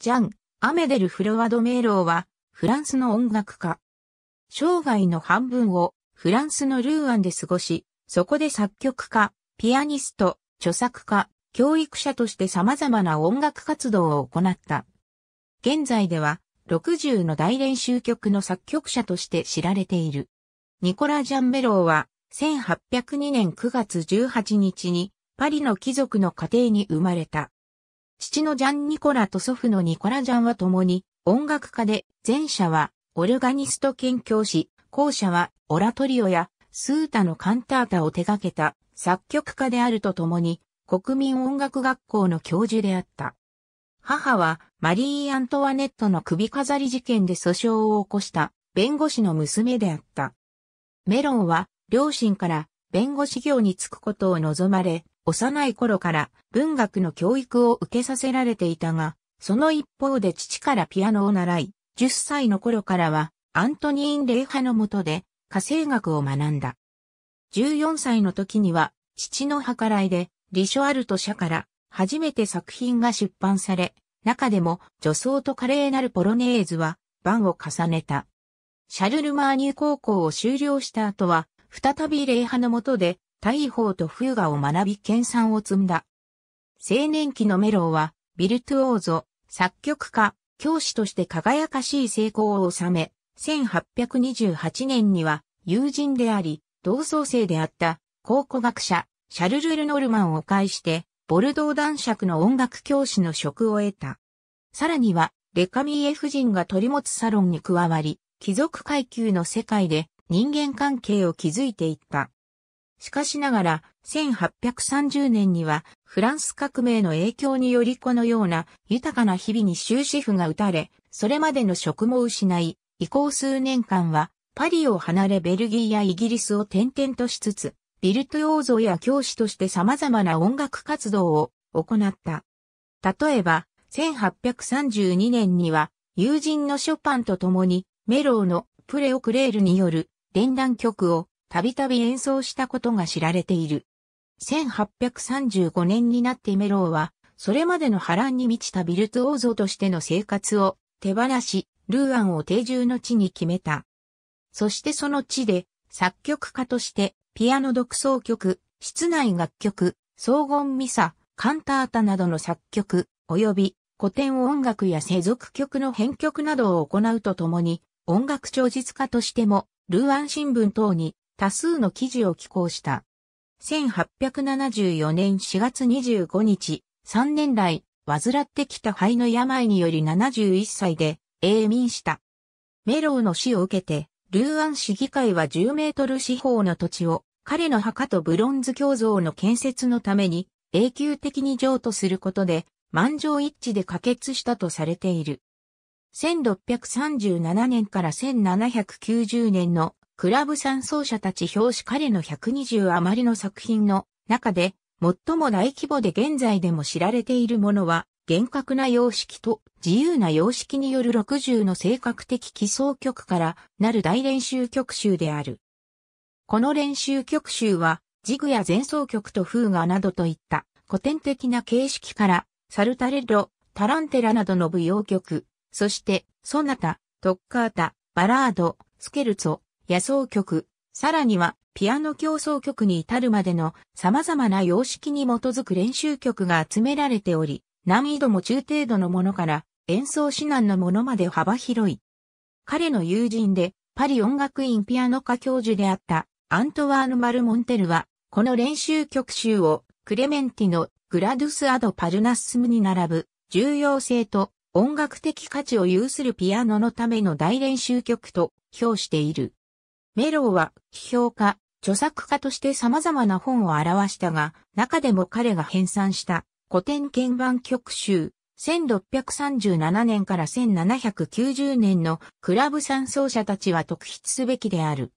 ジャン・アメデル・フロワド・メーローは、フランスの音楽家。生涯の半分をフランスのルーアンで過ごし、そこで作曲家、ピアニスト、著作家、教育者として様々な音楽活動を行った。現在では、60の大練習曲の作曲者として知られている。ニコラ・ジャンメローは、1802年9月18日に、パリの貴族の家庭に生まれた。父のジャン・ニコラと祖父のニコラ・ジャンは共に音楽家で、前者はオルガニスト兼教師、後者はオラトリオやスータのカンタータを手掛けた作曲家であると共に国民音楽学校の教授であった。母はマリー・アントワネットの首飾り事件で訴訟を起こした弁護士の娘であった。メロンは両親から弁護士業に就くことを望まれ、幼い頃から文学の教育を受けさせられていたが、その一方で父からピアノを習い、10歳の頃からはアントニーン・レイハの下で家政学を学んだ。14歳の時には父の計らいでリショアルト社から初めて作品が出版され、中でも女装と華麗なるポロネーズは番を重ねた。シャルルマーニュ高校を修了した後は、再び礼ハの下で大砲と風画を学び研鑽を積んだ。青年期のメローは、ビルトゥオーゾ、作曲家、教師として輝かしい成功を収め、1828年には友人であり、同窓生であった考古学者、シャルル・ル・ノルマンを介して、ボルドー男爵の音楽教師の職を得た。さらには、レカミエ夫人が取り持つサロンに加わり、貴族階級の世界で人間関係を築いていった。しかしながら、1830年には、フランス革命の影響によりこのような豊かな日々に終止符が打たれ、それまでの職も失い、以降数年間は、パリを離れベルギーやイギリスを転々としつつ、ビルトヨーゾや教師として様々な音楽活動を行った。例えば、1832年には、友人のショパンと共に、メローのプレオクレールによる連弾曲をたびたび演奏したことが知られている。1835年になってメローは、それまでの波乱に満ちたビルト王像としての生活を手放し、ルーアンを定住の地に決めた。そしてその地で、作曲家として、ピアノ独奏曲、室内楽曲、荘厳ミサ、カンタータなどの作曲、及び古典音楽や世俗曲の編曲などを行うとともに、音楽長実家としても、ルーアン新聞等に多数の記事を寄稿した。1874年4月25日、3年来、患ってきた肺の病により71歳で、永眠した。メローの死を受けて、ルーアン市議会は10メートル四方の土地を、彼の墓とブロンズ胸像の建設のために、永久的に譲渡することで、満場一致で可決したとされている。1637年から1790年のクラブ賛奏者たち表紙彼の120余りの作品の中で、最も大規模で現在でも知られているものは、厳格な様式と自由な様式による60の性格的基礎曲からなる大練習曲集である。この練習曲集は、ジグや前奏曲とフーガなどといった古典的な形式から、サルタレッロ、タランテラなどの舞踊曲、そして、ソナタ、トッカータ、バラード、スケルツォ、野草曲、さらにはピアノ競争曲に至るまでの様々な様式に基づく練習曲が集められており、難易度も中程度のものから演奏指南のものまで幅広い。彼の友人でパリ音楽院ピアノ科教授であったアントワーヌ・マル・モンテルは、この練習曲集をクレメンティのグラドゥス・アド・パルナッスムに並ぶ重要性と音楽的価値を有するピアノのための大練習曲と評している。メローは、批評家、著作家として様々な本を表したが、中でも彼が編纂した古典鍵盤曲集、1637年から1790年のクラブ参奏者たちは特筆すべきである。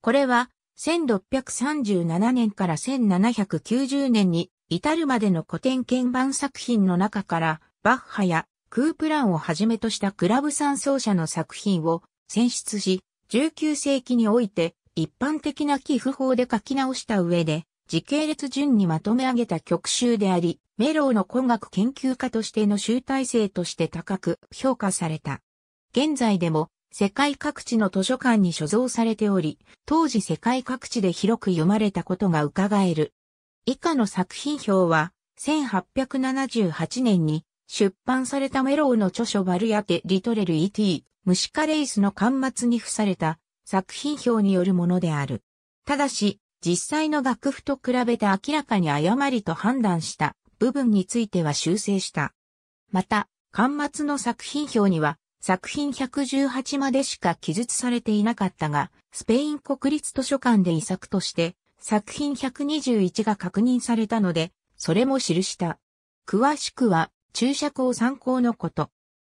これは、1637年から1790年に至るまでの古典鍵盤作品の中から、バッハやクープランをはじめとしたクラブ参奏者の作品を選出し、19世紀において一般的な寄付法で書き直した上で時系列順にまとめ上げた曲集であり、メローの工学研究家としての集大成として高く評価された。現在でも世界各地の図書館に所蔵されており、当時世界各地で広く読まれたことが伺える。以下の作品表は、1878年に出版されたメローの著書バルヤテ・リトレル・イティ、虫カレイスの端末に付された作品表によるものである。ただし、実際の楽譜と比べて明らかに誤りと判断した部分については修正した。また、端末の作品表には作品118までしか記述されていなかったが、スペイン国立図書館で遺作として作品121が確認されたので、それも記した。詳しくは注釈を参考のこと。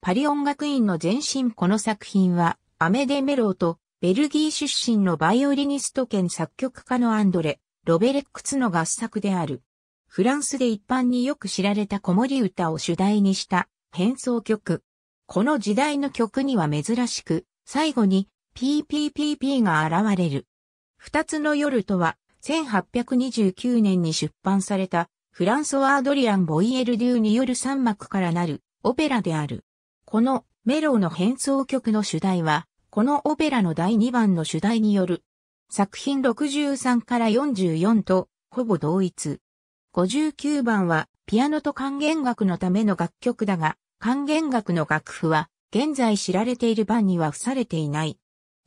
パリ音楽院の前身この作品は、アメデ・メローと、ベルギー出身のバイオリニスト兼作曲家のアンドレ、ロベレックツの合作である。フランスで一般によく知られた子守歌を主題にした変奏曲。この時代の曲には珍しく、最後に PPPP が現れる。二つの夜とは、1829年に出版された、フランソワ・アドリアン・ボイエル・デューによる三幕からなる、オペラである。このメローの変奏曲の主題は、このオペラの第2番の主題による、作品63から44と、ほぼ同一。59番は、ピアノと管弦楽のための楽曲だが、管弦楽の楽譜は、現在知られている版には付されていない。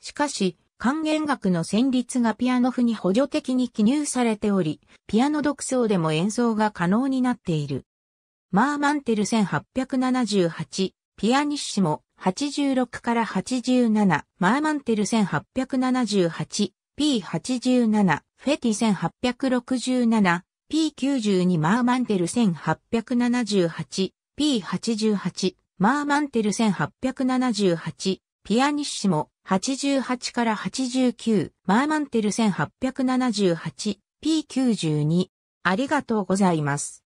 しかし、管弦楽の旋律がピアノ譜に補助的に記入されており、ピアノ独奏でも演奏が可能になっている。マーマンテル1878ピアニッシモ、86から87、マーマンテル1878、P87、フェティ 1867P92 マーマンテル 1878P88 マーマンテル1878ピアニッシモ88から89マーマンテル 1878P92 ありがとうございます。